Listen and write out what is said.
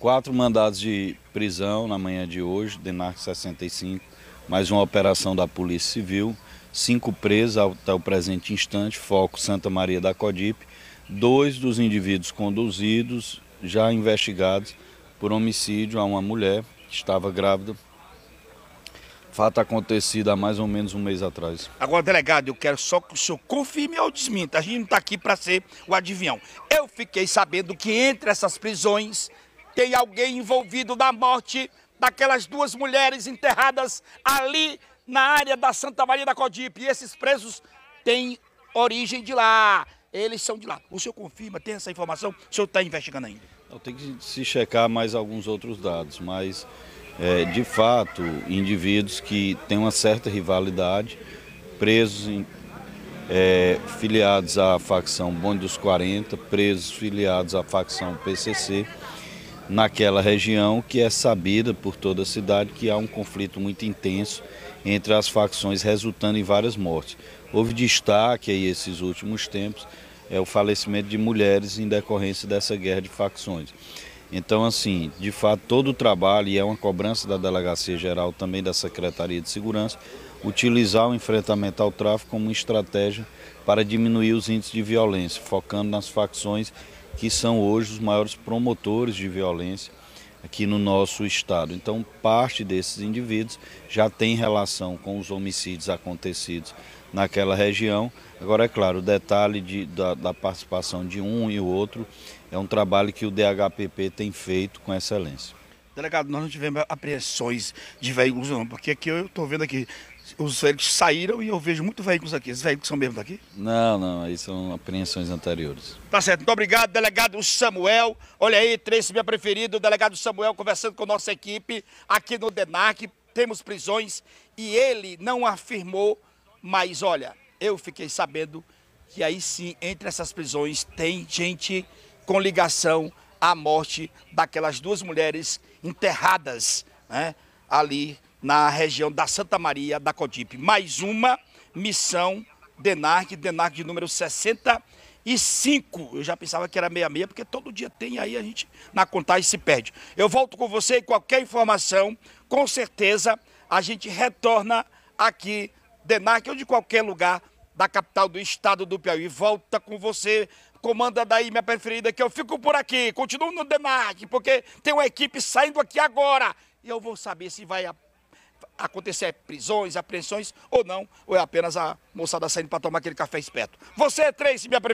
quatro mandados de prisão na manhã de hoje, DENARC 65, mais uma operação da Polícia Civil, cinco presos até o presente instante, foco Santa Maria da Codipe, dois dos indivíduos conduzidos, já investigados por homicídio a uma mulher que estava grávida. Fato acontecido há mais ou menos um mês atrás. Agora, delegado, eu quero só que o senhor confirme ou desminta. A gente não está aqui para ser o adivinhão. Eu fiquei sabendo que entre essas prisões tem alguém envolvido na morte daquelas duas mulheres enterradas ali na área da Santa Maria da Codipe. E esses presos têm origem de lá. Eles são de lá. O senhor confirma, tem essa informação? O senhor está investigando ainda? Tem que se checar mais alguns outros dados, mas é, de fato, indivíduos que têm uma certa rivalidade, presos em, é, filiados à facção Bonde dos 40, presos filiados à facção PCC, naquela região que é sabida por toda a cidade que há um conflito muito intenso entre as facções, resultando em várias mortes. Houve destaque aí esses últimos tempos é o falecimento de mulheres em decorrência dessa guerra de facções. Então, assim, de fato, todo o trabalho, e é uma cobrança da Delegacia Geral, também da Secretaria de Segurança, utilizar o enfrentamento ao tráfico como estratégia para diminuir os índices de violência, focando nas facções que são hoje os maiores promotores de violência aqui no nosso estado. Então, parte desses indivíduos já tem relação com os homicídios acontecidos naquela região. Agora, é claro, o detalhe de, da, da participação de um e o outro é um trabalho que o DHPP tem feito com excelência. Delegado, nós não tivemos apreensões de veículos não, porque aqui eu estou vendo aqui, os veículos saíram e eu vejo muitos veículos aqui. Esses veículos são mesmo daqui? Não, não, aí são apreensões anteriores. Tá certo, muito obrigado, delegado Samuel. Olha aí, três minha preferida, o delegado Samuel conversando com nossa equipe aqui no DENAC, temos prisões e ele não afirmou, mas olha, eu fiquei sabendo que aí sim, entre essas prisões, tem gente com ligação a morte daquelas duas mulheres enterradas né, ali na região da Santa Maria da Codipe. Mais uma missão DENARC, DENARC de número 65. Eu já pensava que era 66, porque todo dia tem aí, a gente na contagem se perde. Eu volto com você e qualquer informação, com certeza a gente retorna aqui, DENARC ou de qualquer lugar, da capital do estado do Piauí. Volta com você, comanda daí, minha preferida, que eu fico por aqui. Continuo no Demarque, porque tem uma equipe saindo aqui agora. E eu vou saber se vai acontecer prisões, apreensões ou não, ou é apenas a moçada saindo para tomar aquele café esperto. Você, três, minha preferida.